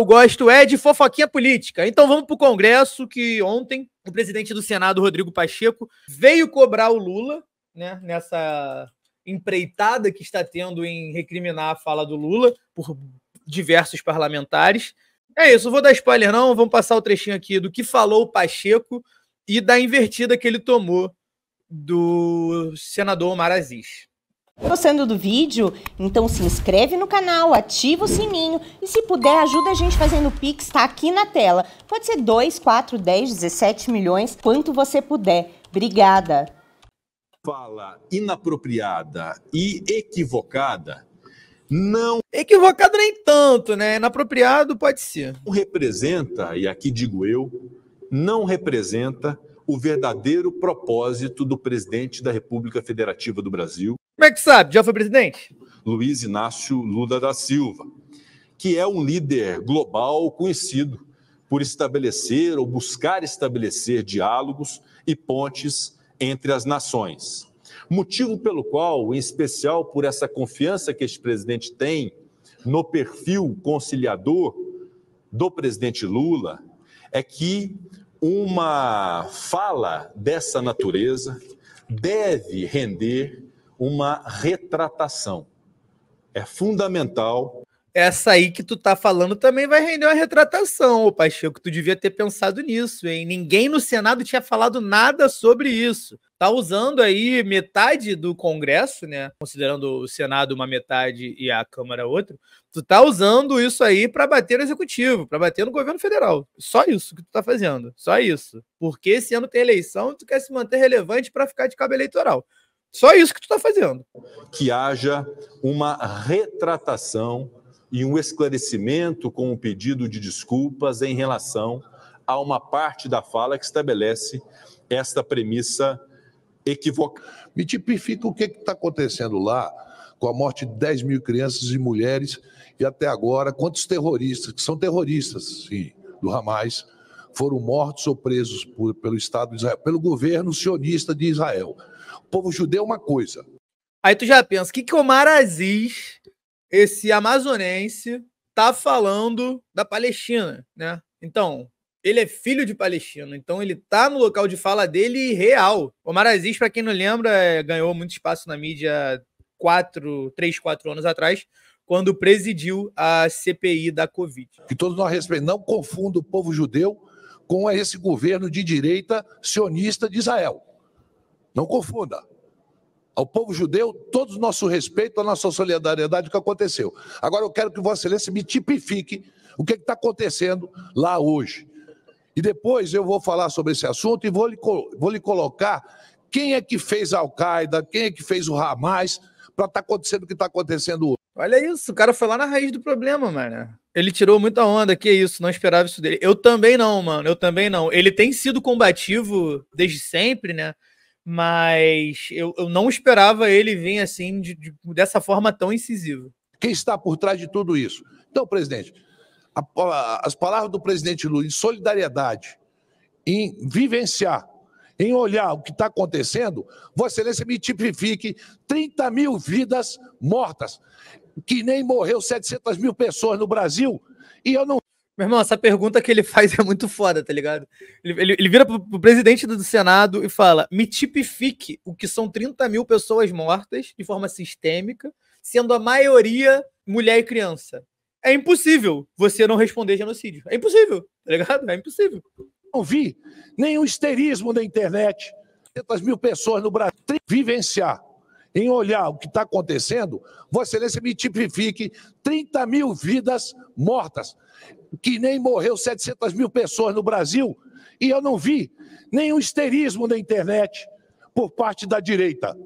eu gosto é de fofoquinha política. Então vamos para o Congresso, que ontem o presidente do Senado, Rodrigo Pacheco, veio cobrar o Lula, né, nessa empreitada que está tendo em recriminar a fala do Lula por diversos parlamentares. É isso, vou dar spoiler não, vamos passar o trechinho aqui do que falou o Pacheco e da invertida que ele tomou do senador Omar Aziz. Gostando do vídeo? Então se inscreve no canal, ativa o sininho e se puder ajuda a gente fazendo o Pix, tá aqui na tela. Pode ser 2, 4, 10, 17 milhões, quanto você puder. Obrigada. Fala inapropriada e equivocada não. Equivocado nem tanto, né? Inapropriado pode ser. Não representa, e aqui digo eu, não representa o verdadeiro propósito do presidente da República Federativa do Brasil, como é que sabe? Já foi presidente? Luiz Inácio Lula da Silva, que é um líder global conhecido por estabelecer ou buscar estabelecer diálogos e pontes entre as nações. Motivo pelo qual, em especial por essa confiança que este presidente tem no perfil conciliador do presidente Lula, é que uma fala dessa natureza deve render uma retratação. É fundamental. Essa aí que tu tá falando também vai render uma retratação, ô Pacheco. Tu devia ter pensado nisso, hein? Ninguém no Senado tinha falado nada sobre isso. Tá usando aí metade do Congresso, né? Considerando o Senado uma metade e a Câmara outra. Tu tá usando isso aí para bater no Executivo, para bater no governo federal. Só isso que tu tá fazendo. Só isso. Porque esse ano tem eleição, tu quer se manter relevante para ficar de cabo eleitoral. Só isso que tu está fazendo. Que haja uma retratação e um esclarecimento com o um pedido de desculpas em relação a uma parte da fala que estabelece esta premissa equivocada. Me tipifica o que está acontecendo lá com a morte de 10 mil crianças e mulheres e até agora quantos terroristas, que são terroristas sim, do Hamas, foram mortos ou presos por, pelo Estado de Israel, pelo governo sionista de Israel povo judeu é uma coisa. Aí tu já pensa, o que, que Omar Aziz, esse amazonense, tá falando da Palestina, né? Então, ele é filho de palestino, então ele tá no local de fala dele real. Omar Aziz, para quem não lembra, é, ganhou muito espaço na mídia quatro, três, quatro anos atrás, quando presidiu a CPI da Covid. Que todos nós respeitamos, não confunda o povo judeu com esse governo de direita sionista de Israel. Não confunda. Ao povo judeu, todo o nosso respeito, a nossa solidariedade, com o que aconteceu. Agora eu quero que Vossa Excelência me tipifique o que é está acontecendo lá hoje. E depois eu vou falar sobre esse assunto e vou lhe, vou lhe colocar quem é que fez a Al-Qaeda, quem é que fez o Hamas, para estar tá acontecendo o que está acontecendo hoje. Olha isso, o cara foi lá na raiz do problema, mano. Ele tirou muita onda, que isso, não esperava isso dele. Eu também não, mano, eu também não. Ele tem sido combativo desde sempre, né? mas eu, eu não esperava ele vir assim, de, de, dessa forma tão incisiva. Quem está por trás de tudo isso? Então, presidente, a, a, as palavras do presidente Lula em solidariedade, em vivenciar, em olhar o que está acontecendo, Vossa Excelência me tipifique 30 mil vidas mortas, que nem morreu 700 mil pessoas no Brasil, e eu não meu irmão, essa pergunta que ele faz é muito foda, tá ligado? Ele, ele, ele vira pro, pro presidente do, Senado e fala: me tipifique o que são 30 mil pessoas mortas de forma sistêmica, sendo a maioria mulher e criança. É impossível você não responder genocídio. É impossível, tá ligado? É impossível. Não vi nenhum histerismo na internet. 300 mil pessoas no Brasil vivenciar em olhar o que está acontecendo, Vossa Excelência me tipifique 30 mil vidas mortas que nem morreu 700 mil pessoas no Brasil, e eu não vi nenhum histerismo na internet por parte da direita,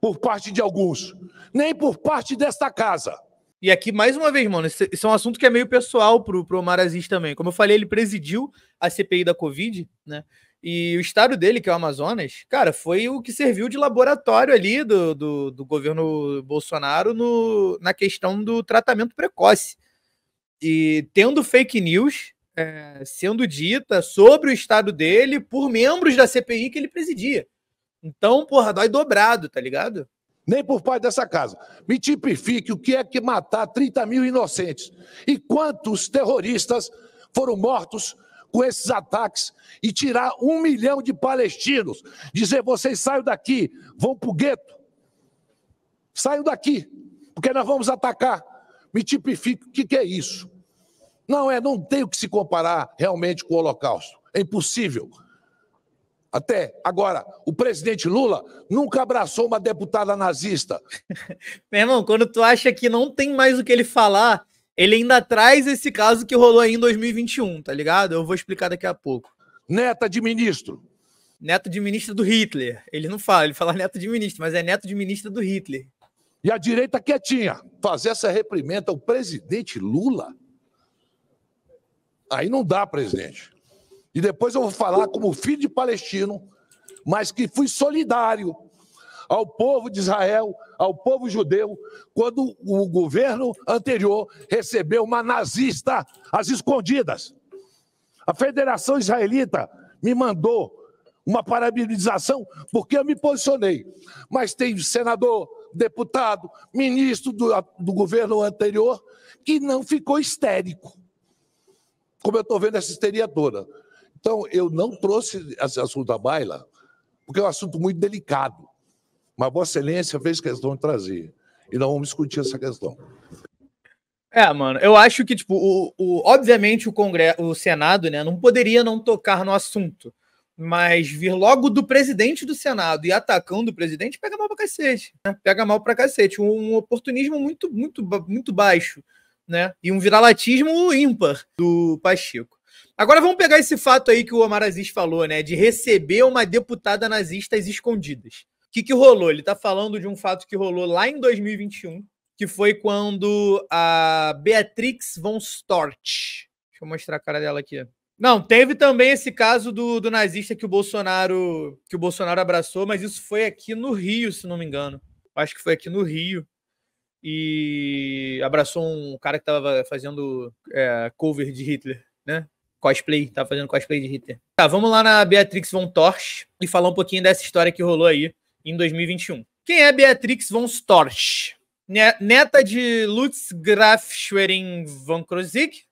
por parte de alguns, nem por parte desta casa. E aqui, mais uma vez, mano, esse, é um assunto que é meio pessoal pro, pro Omar Aziz também. Como eu falei, ele presidiu a CPI da Covid, né? E o estado dele, que é o Amazonas, cara, foi o que serviu de laboratório ali do, do, do governo Bolsonaro no, na questão do tratamento precoce e tendo fake news é, sendo dita sobre o estado dele por membros da CPI que ele presidia. Então, porra, dói dobrado, tá ligado? Nem por pai dessa casa. Me tipifique o que é que matar 30 mil inocentes. E quantos terroristas foram mortos com esses ataques e tirar um milhão de palestinos? Dizer, vocês saiam daqui, vão pro gueto. Saiam daqui, porque nós vamos atacar. Me tipifique o que, que é isso. Não é, não tem o que se comparar realmente com o Holocausto. É impossível. Até agora, o presidente Lula nunca abraçou uma deputada nazista. Meu irmão, quando tu acha que não tem mais o que ele falar, ele ainda traz esse caso que rolou aí em 2021, tá ligado? Eu vou explicar daqui a pouco. Neta de ministro. Neto de ministro do Hitler. Ele não fala, ele fala neto de ministro, mas é neto de ministro do Hitler. E a direita quietinha. Fazer essa reprimenda ao presidente Lula? Aí não dá, presidente. E depois eu vou falar como filho de palestino, mas que fui solidário ao povo de Israel, ao povo judeu, quando o governo anterior recebeu uma nazista às escondidas. A Federação Israelita me mandou uma parabenização porque eu me posicionei. Mas tem senador, deputado, ministro do, do governo anterior que não ficou histérico como eu estou vendo essa histeria toda. Então, eu não trouxe esse assunto à baila, porque é um assunto muito delicado. Mas Vossa Excelência fez questão de trazer. E não vamos discutir essa questão. É, mano, eu acho que, tipo, o, o, obviamente o, Congresso, o Senado, né, não poderia não tocar no assunto. Mas vir logo do presidente do Senado e atacando o presidente pega mal pra cacete. Né? Pega mal pra cacete. Um, um oportunismo muito, muito, muito baixo né? E um viralatismo ímpar do Pacheco. Agora vamos pegar esse fato aí que o Omar Aziz falou, né? De receber uma deputada nazista às escondidas. O que, que rolou? Ele está falando de um fato que rolou lá em 2021, que foi quando a Beatrix von Storch. Deixa eu mostrar a cara dela aqui. Não, teve também esse caso do, do nazista que o Bolsonaro que o Bolsonaro abraçou, mas isso foi aqui no Rio, se não me engano. Acho que foi aqui no Rio e abraçou um cara que tava fazendo é, cover de Hitler, né? Cosplay, tava fazendo cosplay de Hitler. Tá, vamos lá na Beatrix von Storch e falar um pouquinho dessa história que rolou aí em 2021. Quem é Beatrix von Storch? Neta de Lutz Graf Schwerin von Krosigk?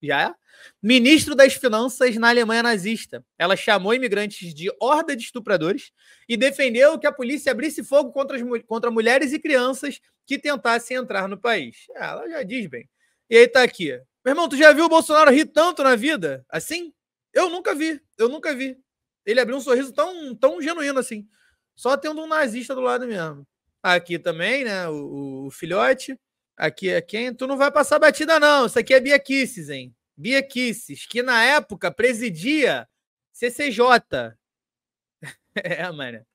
já é? Ministro das Finanças na Alemanha nazista. Ela chamou imigrantes de horda de estupradores e defendeu que a polícia abrisse fogo contra, as, contra mulheres e crianças que tentassem entrar no país. É, ela já diz bem. E aí tá aqui. Meu irmão, tu já viu o Bolsonaro rir tanto na vida? Assim? Eu nunca vi. Eu nunca vi. Ele abriu um sorriso tão, tão genuíno assim. Só tendo um nazista do lado mesmo. Aqui também, né? O, o filhote. Aqui é quem? Tu não vai passar batida, não. Isso aqui é Bia Kisses, hein? Bia Kisses, que na época presidia CCJ. é, mano.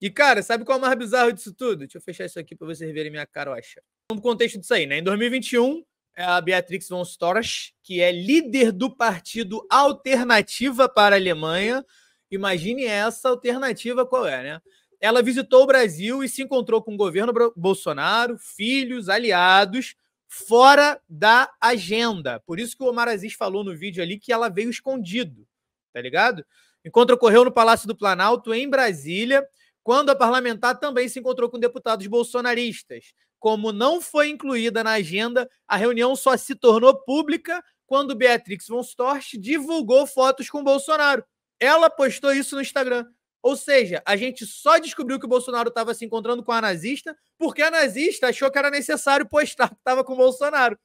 E, cara, sabe qual é o mais bizarro disso tudo? Deixa eu fechar isso aqui para vocês verem minha carocha. No contexto disso aí, né? Em 2021, é a Beatrix von Storch, que é líder do partido Alternativa para a Alemanha. Imagine essa alternativa qual é, né? Ela visitou o Brasil e se encontrou com o governo Bolsonaro, filhos, aliados, fora da agenda. Por isso que o Omar Aziz falou no vídeo ali que ela veio escondido, tá ligado? O encontro ocorreu no Palácio do Planalto, em Brasília, quando a parlamentar também se encontrou com deputados bolsonaristas. Como não foi incluída na agenda, a reunião só se tornou pública quando Beatrix von Storch divulgou fotos com Bolsonaro. Ela postou isso no Instagram. Ou seja, a gente só descobriu que o Bolsonaro estava se encontrando com a nazista porque a nazista achou que era necessário postar que estava com o Bolsonaro.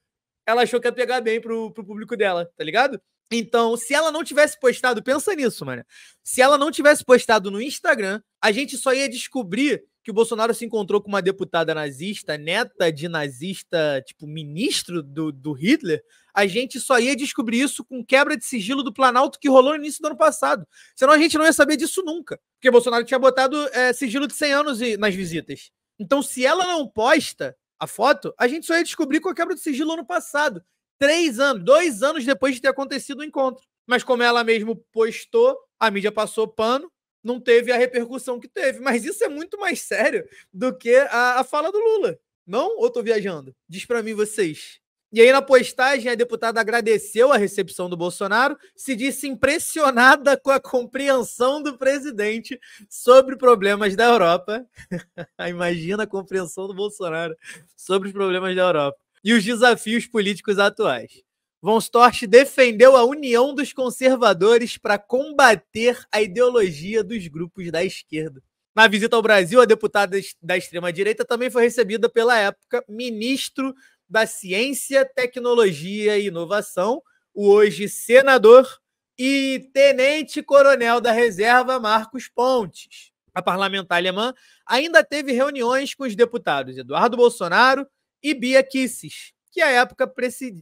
Ela achou que ia pegar bem pro, pro público dela, tá ligado? Então, se ela não tivesse postado, pensa nisso, mano. Se ela não tivesse postado no Instagram, a gente só ia descobrir que o Bolsonaro se encontrou com uma deputada nazista, neta de nazista, tipo, ministro do, do Hitler, a gente só ia descobrir isso com quebra de sigilo do Planalto que rolou no início do ano passado. Senão a gente não ia saber disso nunca. Porque Bolsonaro tinha botado é, sigilo de 100 anos nas visitas. Então, se ela não posta a foto, a gente só ia descobrir com a quebra de sigilo ano passado. Três anos, dois anos depois de ter acontecido o encontro. Mas como ela mesmo postou, a mídia passou pano, não teve a repercussão que teve. Mas isso é muito mais sério do que a, a fala do Lula. Não? Ou tô viajando? Diz para mim vocês. E aí, na postagem, a deputada agradeceu a recepção do Bolsonaro, se disse impressionada com a compreensão do presidente sobre problemas da Europa. Imagina a compreensão do Bolsonaro sobre os problemas da Europa e os desafios políticos atuais. Von Storch defendeu a união dos conservadores para combater a ideologia dos grupos da esquerda. Na visita ao Brasil, a deputada da extrema-direita também foi recebida pela época ministro da Ciência, Tecnologia e Inovação, o hoje senador e tenente-coronel da reserva Marcos Pontes. A parlamentar alemã ainda teve reuniões com os deputados Eduardo Bolsonaro e Bia Kisses que à época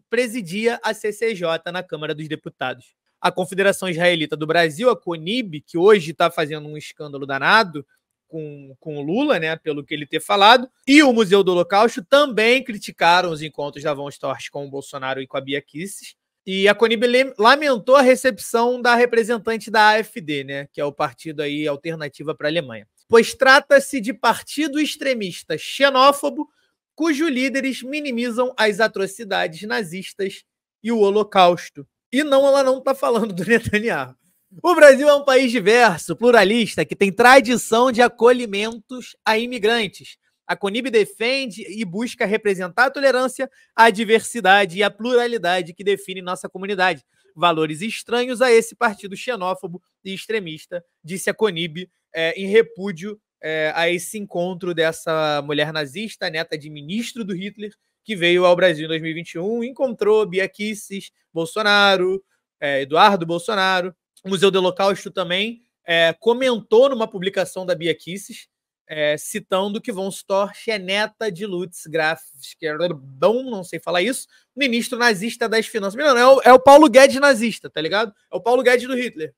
presidia a CCJ na Câmara dos Deputados. A Confederação Israelita do Brasil, a CONIB, que hoje está fazendo um escândalo danado com, com o Lula, né, pelo que ele ter falado, e o Museu do Holocausto também criticaram os encontros da Von Storch com o Bolsonaro e com a Bia Kicis. E a Conib lamentou a recepção da representante da AfD, né, que é o partido aí alternativa para a Alemanha, pois trata-se de partido extremista xenófobo cujos líderes minimizam as atrocidades nazistas e o Holocausto. E não, ela não está falando do Netanyahu. O Brasil é um país diverso, pluralista, que tem tradição de acolhimentos a imigrantes. A CONIB defende e busca representar a tolerância, a diversidade e a pluralidade que define nossa comunidade. Valores estranhos a esse partido xenófobo e extremista, disse a CONIB é, em repúdio é, a esse encontro dessa mulher nazista, neta de ministro do Hitler, que veio ao Brasil em 2021, encontrou Bia Kicis, Bolsonaro, é, Eduardo Bolsonaro. O Museu do Holocausto também é, comentou numa publicação da Bia Kicis, é, citando que von Storch é neta de Lutz Graf, que não sei falar isso, ministro nazista das finanças. Não, é o, é o Paulo Guedes nazista, tá ligado? É o Paulo Guedes do Hitler.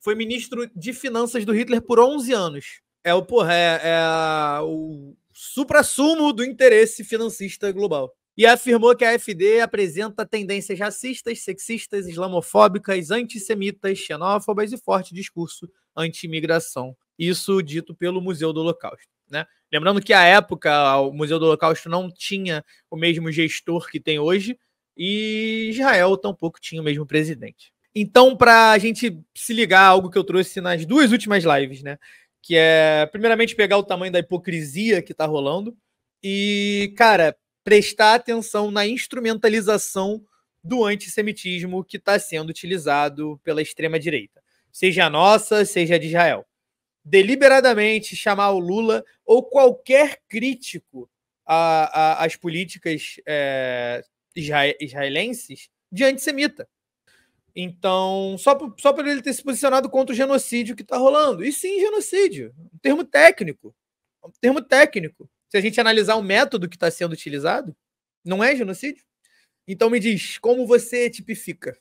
Foi ministro de finanças do Hitler por 11 anos é o porra, é, é o suprassumo do interesse financista global. E afirmou que a AfD apresenta tendências racistas, sexistas, islamofóbicas, antissemitas, xenófobas e forte discurso anti-imigração. Isso dito pelo Museu do Holocausto. Né? Lembrando que à época o Museu do Holocausto não tinha o mesmo gestor que tem hoje e Israel tampouco tinha o mesmo presidente. Então, para a gente se ligar a algo que eu trouxe nas duas últimas lives, né? que é, primeiramente, pegar o tamanho da hipocrisia que tá rolando e, cara, prestar atenção na instrumentalização do antissemitismo que está sendo utilizado pela extrema-direita, seja a nossa, seja a de Israel. Deliberadamente chamar o Lula ou qualquer crítico às políticas é, israelenses de antissemita. Então, só por, só por ele ter se posicionado contra o genocídio que está rolando. E sim, genocídio. Um termo técnico. Um termo técnico. Se a gente analisar o método que está sendo utilizado, não é genocídio? Então me diz, como você tipifica?